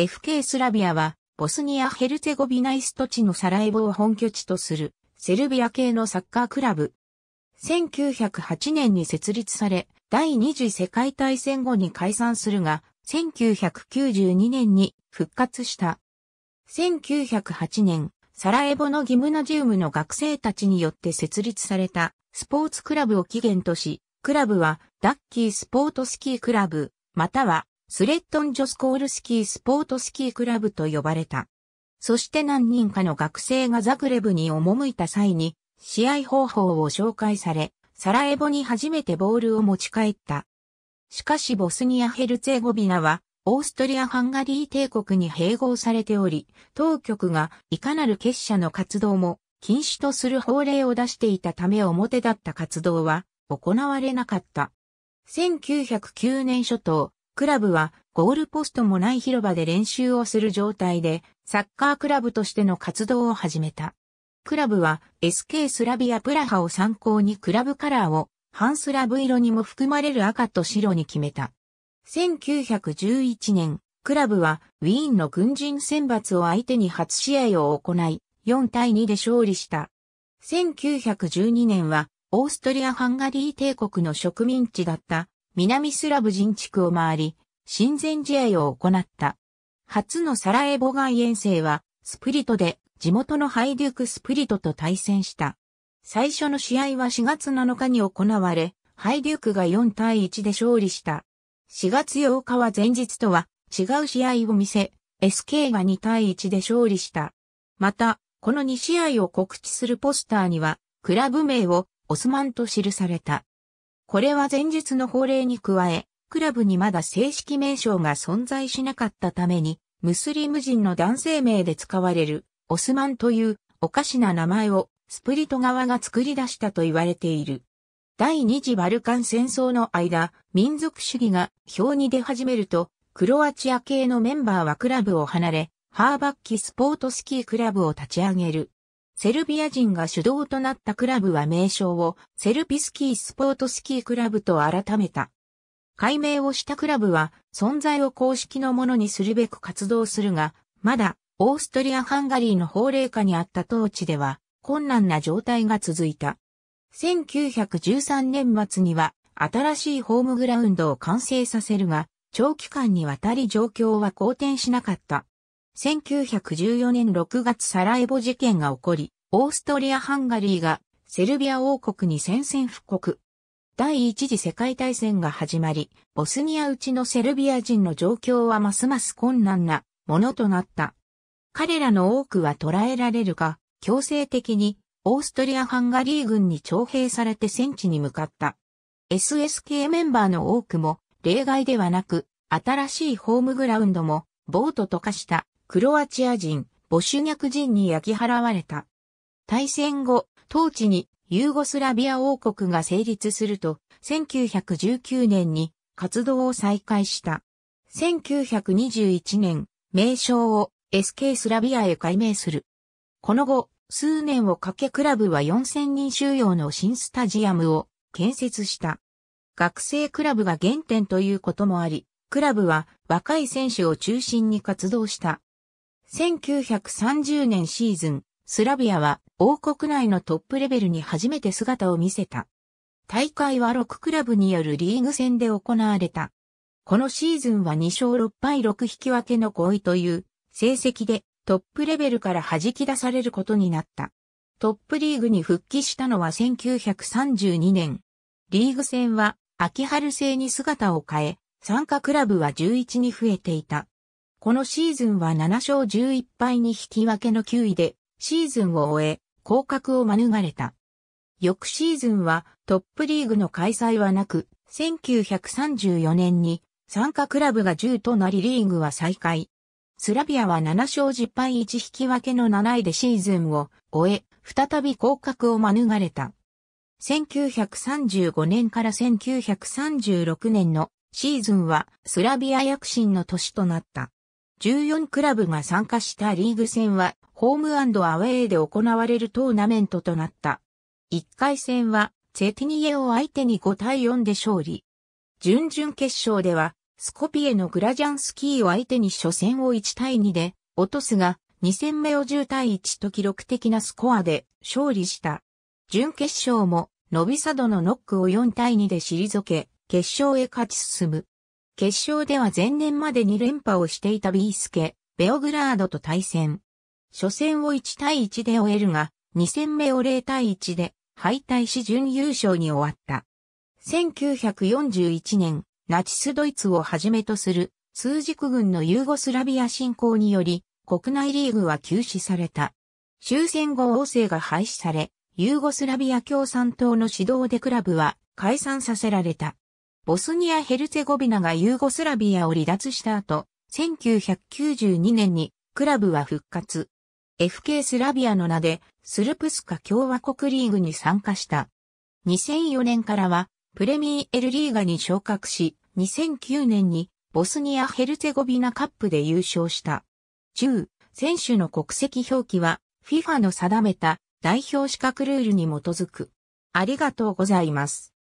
FK スラビアは、ボスニア・ヘルツェゴビナイスト地のサラエボを本拠地とする、セルビア系のサッカークラブ。1908年に設立され、第二次世界大戦後に解散するが、1992年に復活した。1908年、サラエボのギムナジウムの学生たちによって設立されたスポーツクラブを起源とし、クラブはダッキースポートスキークラブ、またはスレットン・ジョスコールスキー・スポートスキークラブと呼ばれた。そして何人かの学生がザグレブに赴いた際に、試合方法を紹介され、サラエボに初めてボールを持ち帰った。しかしボスニア・ヘルツェゴビナは、オーストリア・ハンガリー帝国に併合されており、当局がいかなる結社の活動も禁止とする法令を出していたため表だった活動は行われなかった。1909年初頭、クラブはゴールポストもない広場で練習をする状態で、サッカークラブとしての活動を始めた。クラブは SK スラビアプラハを参考にクラブカラーを半スラブ色にも含まれる赤と白に決めた。1911年、クラブはウィーンの軍人選抜を相手に初試合を行い、4対2で勝利した。1912年はオーストリア・ハンガリー帝国の植民地だった南スラブ人地区を回り、親善試合を行った。初のサラエボ外遠征は、スプリトで地元のハイデュークスプリトと対戦した。最初の試合は4月7日に行われ、ハイデュークが4対1で勝利した。4月8日は前日とは違う試合を見せ、SK が2対1で勝利した。また、この2試合を告知するポスターには、クラブ名をオスマンと記された。これは前述の法令に加え、クラブにまだ正式名称が存在しなかったために、ムスリム人の男性名で使われる、オスマンというおかしな名前をスプリト側が作り出したと言われている。第二次バルカン戦争の間、民族主義が表に出始めると、クロアチア系のメンバーはクラブを離れ、ハーバッキスポートスキークラブを立ち上げる。セルビア人が主導となったクラブは名称をセルピスキースポートスキークラブと改めた。改名をしたクラブは存在を公式のものにするべく活動するが、まだオーストリア・ハンガリーの法令下にあった当地では困難な状態が続いた。1913年末には新しいホームグラウンドを完成させるが、長期間にわたり状況は好転しなかった。1914年6月サラエボ事件が起こり、オーストリア・ハンガリーがセルビア王国に宣戦布告。第一次世界大戦が始まり、ボスニアうちのセルビア人の状況はますます困難なものとなった。彼らの多くは捕らえられるが、強制的にオーストリア・ハンガリー軍に徴兵されて戦地に向かった。SSK メンバーの多くも例外ではなく、新しいホームグラウンドもボートと化したクロアチア人、ボシュニャク人に焼き払われた。大戦後、当地にユーゴスラビア王国が成立すると、1919年に活動を再開した。1921年、名称を SK スラビアへ改名する。この後、数年をかけクラブは4000人収容の新スタジアムを建設した。学生クラブが原点ということもあり、クラブは若い選手を中心に活動した。1930年シーズン、スラビアは王国内のトップレベルに初めて姿を見せた。大会は6クラブによるリーグ戦で行われた。このシーズンは2勝6敗6引き分けの5位という成績でトップレベルから弾き出されることになった。トップリーグに復帰したのは1932年。リーグ戦は秋春制に姿を変え、参加クラブは11に増えていた。このシーズンは7勝11敗に引き分けの9位で、シーズンを終え、降格を免れた。翌シーズンはトップリーグの開催はなく、1934年に参加クラブが10となりリーグは再開。スラビアは7勝10敗1引き分けの7位でシーズンを終え、再び降格を免れた。1935年から1936年のシーズンはスラビア躍進の年となった。14クラブが参加したリーグ戦は、ホームアウェーで行われるトーナメントとなった。1回戦は、セティニエを相手に5対4で勝利。準々決勝では、スコピエのグラジャンスキーを相手に初戦を1対2で落とすが、2戦目を10対1と記録的なスコアで勝利した。準決勝も、ノビサドのノックを4対2で退け、決勝へ勝ち進む。決勝では前年まで2連覇をしていたビースケ、ベオグラードと対戦。初戦を1対1で終えるが、2戦目を0対1で敗退し準優勝に終わった。1941年、ナチスドイツをはじめとする数軸軍のユーゴスラビア侵攻により、国内リーグは休止された。終戦後王政が廃止され、ユーゴスラビア共産党の指導でクラブは解散させられた。ボスニア・ヘルツェゴビナがユーゴスラビアを離脱した後、1992年にクラブは復活。FK スラビアの名でスルプスカ共和国リーグに参加した。2004年からはプレミーエルリーガに昇格し、2009年にボスニア・ヘルツェゴビナカップで優勝した。10、選手の国籍表記は FIFA の定めた代表資格ルールに基づく。ありがとうございます。